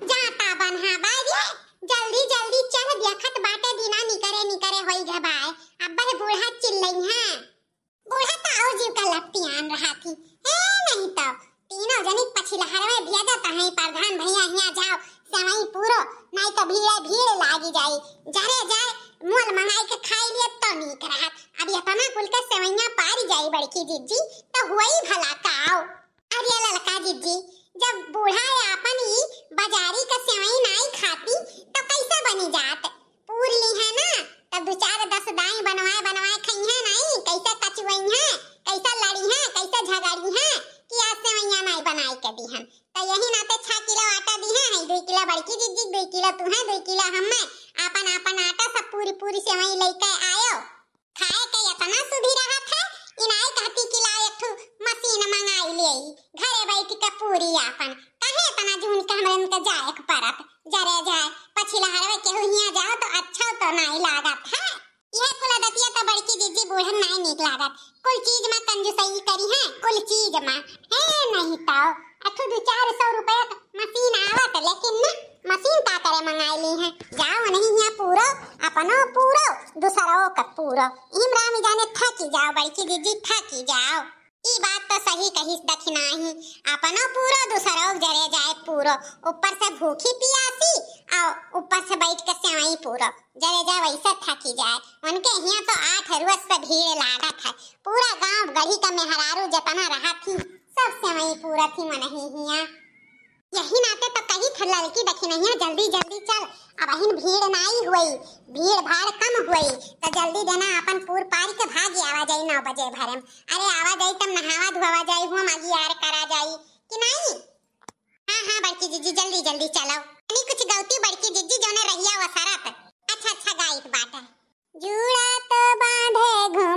जाता बनहा बाजे जल्दी जल्दी चह देखत बाटे बिना निकरे निकरे होई गए बाय अब्बा है बूढ़ा चिल्लई है बूढ़ा तो और जीव का लपटी आन रहा थी ए नहीं तो तीनों जनी पछिलहरवे भेजा तो हैं प्रधान भैया हिया जाओ सेवई पूरो नहीं तो भीड़ भीड़ लागी जाई जरे जाए मोल मंगाई के खाई लिए तो निक रहत अब ये पमा कुल के सेवैया पारी जाई बड़की जीजी तो हुई भला का आओ अरे ललका जीजी जब बूढ़ा अपन ही बाजारी का सेवई नाई खाती तो कैसे बनी जात पूर ली है ना तब तो दो चार दस दाई बनवाए बनवाए खई है नाई कैसे कचुई है कैसे लड़ी है कैसे झगड़ी है कि आज सेवैया नाई बनाई के दी हम तो यही नाते छह किलो आटा दी है नहीं दो किलो बड़की दीदी दो किलो तू है दो किलो हम है अपन अपन आटा सब पूरी पूरी सेवई लेके आयो खाए के इतना सुधी रहा था खाई आइलेई घरे बैठ के पूरी आपन काहे तना जून के हमरन के जाए एक परत जरे जाए पछिला हरवे के हुनिया जाओ तो अच्छा तो नहीं लागत है यह कुल दतिया तो बड़की दीदी बूढ़न नहीं निक लागत कुल चीज में कंजूसई करी है कुल चीज में है नहीं तो अठो दो चार सौ रुपया मशीन आवत लेकिन ना मशीन का करे मंगाई ली है जाओ नहीं यहाँ पूरो अपनो पूरो दूसरों का पूरो इमरान जाने थकी जाओ बड़की दीदी थकी जाओ ई बात तो सही कही दखिनाही अपनो पूरो दूसरों जरे जाए पूरो ऊपर से भूखी पियासी आ ऊपर से बैठ के सेवाई पूरो जरे जाए वैसे थकी जाए उनके यहाँ तो आठ रुस पे भीड़ लागत है पूरा गांव गली का मेहरारू जतना रहा थी सब सेवाई पूरा थी मनही हिया यही नाते तो कही लड़की दखिनहिया जल्दी जल्दी चल अब अहिन भीड़ नाई हुई भीड़ भाड़ कम हुई तो जल्दी देना अपन पूर पार के भागी आवा जाई नौ बजे भरम अरे आवा जाई तब नहावा धोवा जाई हुआ मागी यार करा जाई कि नहीं हाँ हाँ बड़की जीजी जल्दी जल्दी चलो नहीं कुछ गलती बड़की जीजी जो ने रहिया पर अच्छा अच्छा गाइट बात है जुड़ा तो बांधे घो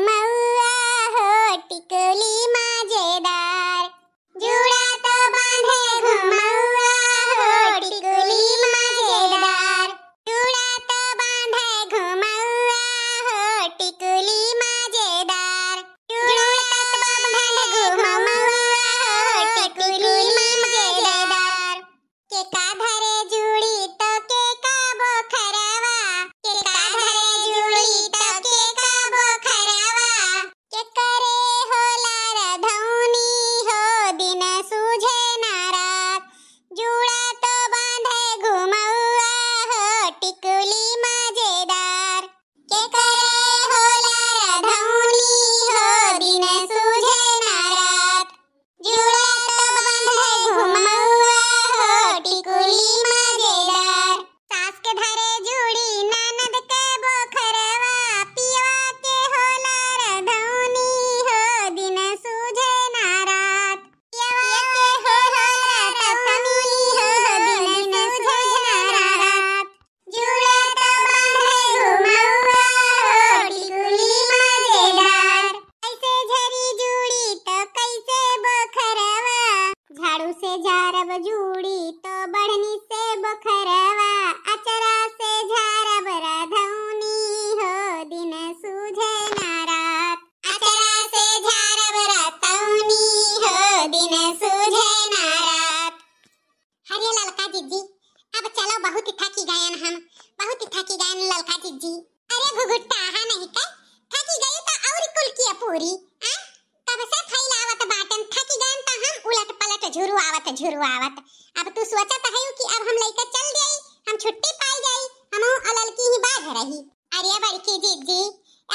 झुरवावत अब तू सोचत है कि अब हम लइका चल जाई हम छुट्टी पाई जाई हम की ही बाघ रही अरे बड़की जी जी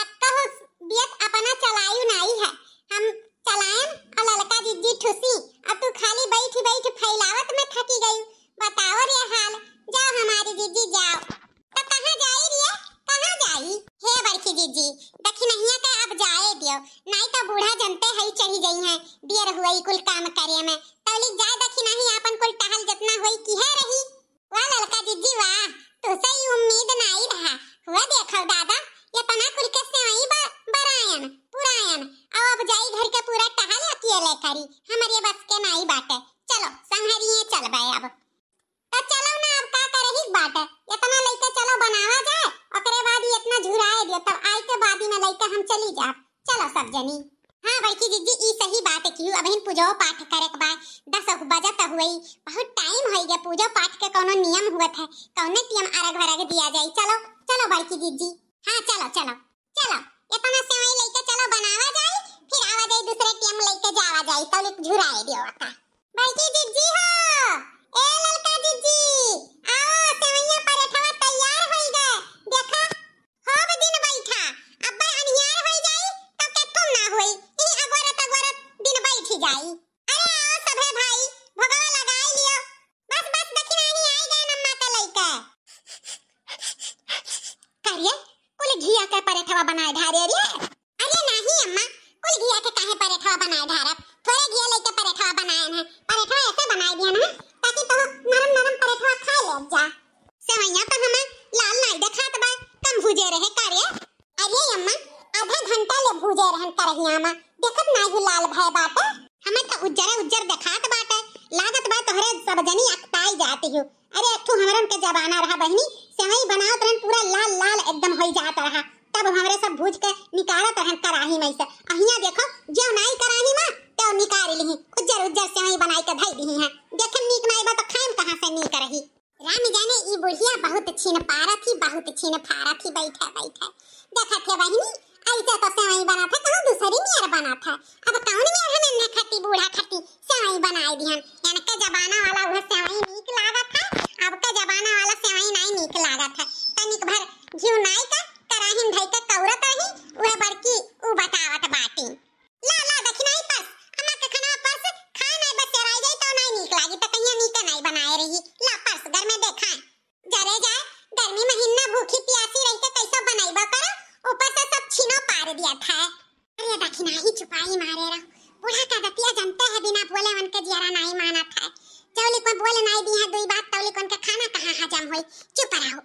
अब कहो बियत अपना चलायो नहीं है हम चलाएं अलल का जी जी ठुसी अब तू खाली बैठी बैठ फैलावत में थकी गई बताओ ना देखल दादा इतना कुल के सेवई ब बरायन पुरायन अब अब जाई घर के पूरा टहल अकेले ले करी हमारे बस के नाई बाटे चलो संहरिए चल बे अब तो चलो ना अब का करही बाटे इतना लइके चलो बनावा जाए ओकरे बाद इतना झुराए दियो तब आई के बाद में लइके हम चली जाब चलो सब जनी हाँ बड़की जीजी ई सही बात है क्यों अबहिन पूजो पाठ करे के बाद दस बजे तक हुई बहुत टाइम हो गया पूजा पाठ के कोनो नियम हुआ है कौन नियम अर्घ वरघ दिया जाए चलो चलो बड़की जीजी हाँ चलो चलो चलो ये तो मैं सेवई लेके चलो बनावा जाई फिर आवा जाई दूसरे टीम लेके जावा जाई तो झुराए दियो का अब जनी अकताई जाती हो अरे अठू हमरन के जबाना रहा बहनी सेवई बनाओ तरन पूरा लाल लाल एकदम होई जात रहा तब हमरे सब भूज के निकालत रहन कराही में से अहिया देखो जो नाई कराही में तो निकाल ली उज्जर उज्जर सेवई बनाई के धई दी है देखन नीक नाई बा तो खाइम कहां से नीक रही राम जाने ई बुढ़िया बहुत छिन पारा थी बहुत छिन फारा थी बैठे बैठे देखत है बहनी ऐसे तो सेवई बना था कहां दूसरी मियर बना था अब कौन मियर हमें न खाती बूढ़ा खाती सेवई बनाई दिहन पहनके जबाना वाला वह सेवई नीक लागत है अब का जबाना वाला सेवई नहीं नीक लागत है तनिक भर घिउ नाई का कराहिन धई के कौरत रही वह बड़की उ बतावत बाटी ला ला देखी नहीं बस हमर के खाना पर्स खा नहीं बस चराई जाई तो नहीं नीक लागी त तो कहिया नीक नहीं बनाए रही ला पर्स घर में देखा जरे जाए गर्मी महीना भूखी प्यासी रही के तो कैसे बनाइबो करो ऊपर से सब छीनो पार दिया था अरे देखी नहीं छुपाई मारे रहा बूढ़ा का बिना बोले उनके जियारा नहीं माना था तौली को बोले नहीं दी है दुई बात तौली को उनका खाना कहां हजम हुई चुप रहो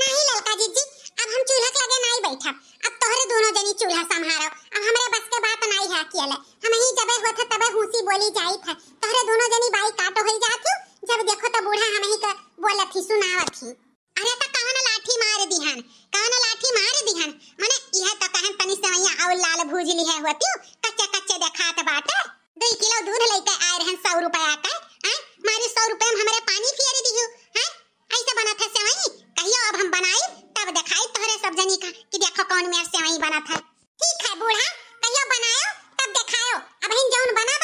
नहीं ललका जी जी अब हम चूल्हा के लगे नहीं बैठा अब तोहरे दोनों जनी चूल्हा संभालो अब हमरे बस के बात नहीं है कियल हम ही जबे होत तबे हुसी बोली जाई था तोहरे दोनों जनी बाई काट होई जात जब देखो तो बूढ़ा हम ही का बोलत ही सुनावत ही अरे त कहन लाठी मार दिहन कहन लाठी मार दिहन माने यह तो कहन तनी सवैया और लाल भूजली है होती कच्चे कच्चे देखात बाटे दुई किलो दूध लेके आए रहन सौ रुपया का हैं मारी सौ रुपये में हमारे पानी फियरी दियो हैं ऐसे बना था सेवई कहियो अब हम बनाई तब दिखाई तोहरे सब जनी का कि देखो कौन मेरा सेवई बना था ठीक है बूढ़ा कहियो बनायो तब दिखायो अब जौन बना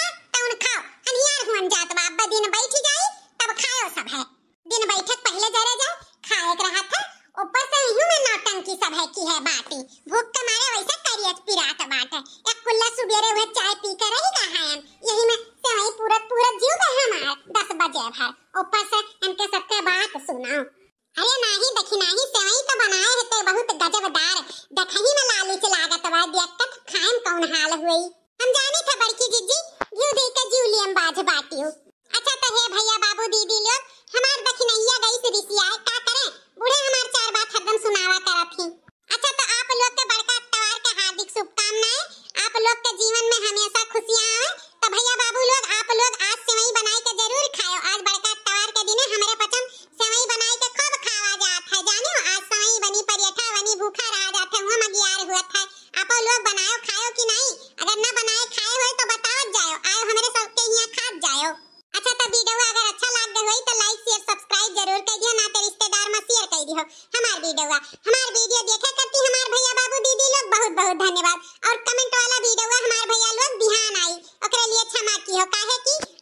ભાઈ ऊपर से इनके सबके बात सुनाओ अरे नाही नाही से हमारे वीडियो देखा करती हमारे भैया बाबू दीदी लोग बहुत बहुत धन्यवाद और कमेंट वाला वीडियो हमारे भैया लोग ध्यान आई ओकरे लिए क्षमा की हो काहे की